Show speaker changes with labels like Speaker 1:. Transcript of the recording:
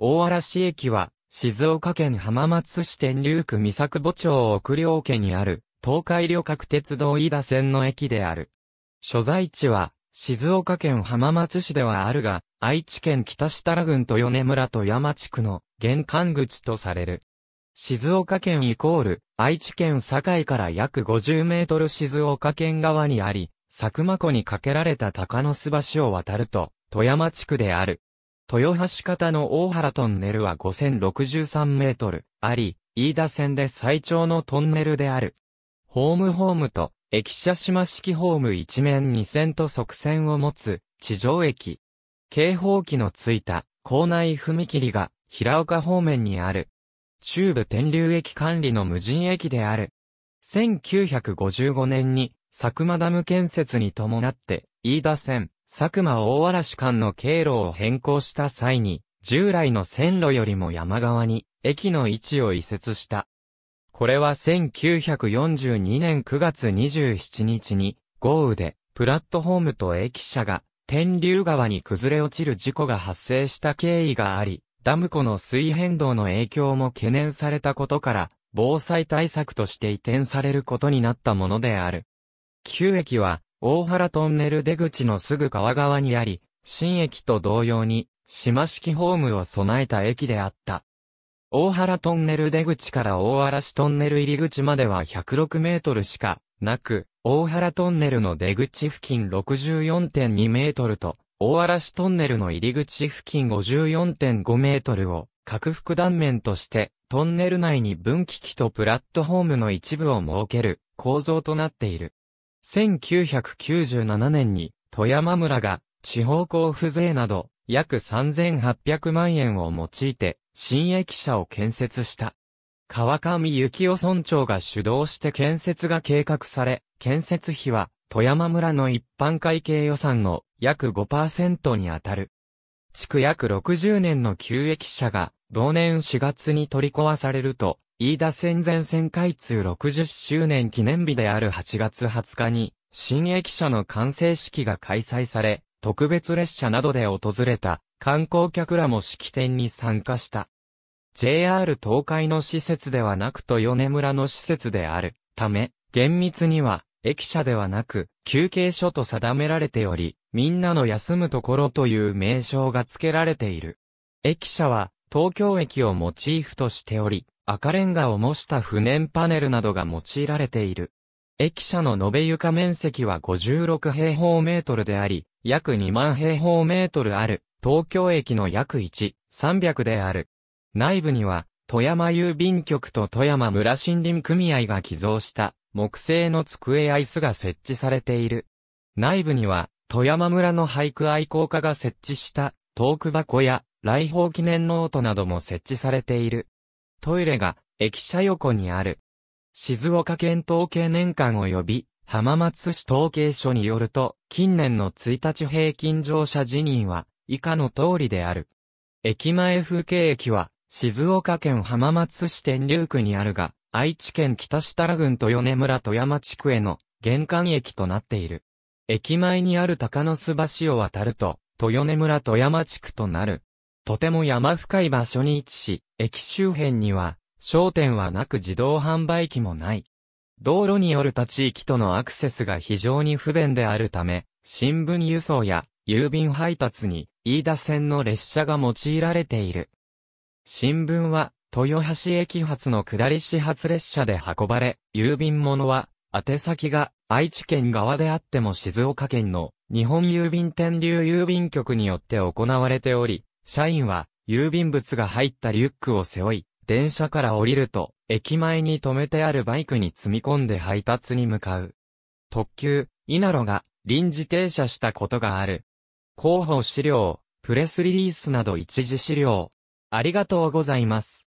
Speaker 1: 大嵐駅は、静岡県浜松市天竜区三作墓町奥領家にある、東海旅客鉄道飯田線の駅である。所在地は、静岡県浜松市ではあるが、愛知県北設楽郡と米村と山地区の玄関口とされる。静岡県イコール、愛知県境から約50メートル静岡県側にあり、佐久間湖に架けられた鷹の巣橋を渡ると、富山地区である。豊橋方の大原トンネルは5063メートルあり、飯田線で最長のトンネルである。ホームホームと、駅舎島式ホーム一面2線と側線を持つ、地上駅。警報機のついた、校内踏切が、平岡方面にある。中部天竜駅管理の無人駅である。1955年に、佐久間ダム建設に伴って、飯田線、佐久間大嵐間の経路を変更した際に、従来の線路よりも山側に駅の位置を移設した。これは1942年9月27日に豪雨でプラットホームと駅舎が天竜川に崩れ落ちる事故が発生した経緯があり、ダム湖の水変動の影響も懸念されたことから、防災対策として移転されることになったものである。旧駅は大原トンネル出口のすぐ川側にあり、新駅と同様に、島式ホームを備えた駅であった。大原トンネル出口から大嵐トンネル入り口までは106メートルしかなく、大原トンネルの出口付近64.2メートルと、大嵐トンネルの入り口付近54.5メートルを、拡幅断面として、トンネル内に分岐器とプラットホームの一部を設ける構造となっている。1997年に富山村が地方交付税など約3800万円を用いて新駅舎を建設した。川上幸雄村長が主導して建設が計画され、建設費は富山村の一般会計予算の約5%にあたる。築約60年の旧駅舎が同年4月に取り壊されると、飯田線全線開通60周年記念日である8月20日に、新駅舎の完成式が開催され、特別列車などで訪れた観光客らも式典に参加した。JR 東海の施設ではなくと米村の施設であるため、厳密には駅舎ではなく休憩所と定められており、みんなの休むところという名称が付けられている。駅舎は東京駅をモチーフとしており、赤レンガを模した不燃パネルなどが用いられている。駅舎の延べ床面積は56平方メートルであり、約2万平方メートルある、東京駅の約1、300である。内部には、富山郵便局と富山村森林組合が寄贈した、木製の机や椅子が設置されている。内部には、富山村の俳句愛好家が設置した、トーク箱や、来訪記念ノートなども設置されている。トイレが駅舎横にある。静岡県統計年間及び浜松市統計所によると、近年の1日平均乗車辞任は以下の通りである。駅前風景駅は静岡県浜松市天竜区にあるが、愛知県北設楽郡と米村富山地区への玄関駅となっている。駅前にある高野巣橋を渡ると、豊根村富山地区となる。とても山深い場所に位置し、駅周辺には、商店はなく自動販売機もない。道路による他地域とのアクセスが非常に不便であるため、新聞輸送や郵便配達に、飯田線の列車が用いられている。新聞は、豊橋駅発の下り始発列車で運ばれ、郵便物は、宛先が愛知県側であっても静岡県の日本郵便天竜郵便局によって行われており、社員は、郵便物が入ったリュックを背負い、電車から降りると、駅前に止めてあるバイクに積み込んで配達に向かう。特急、イナロが、臨時停車したことがある。広報資料、プレスリリースなど一時資料。ありがとうございます。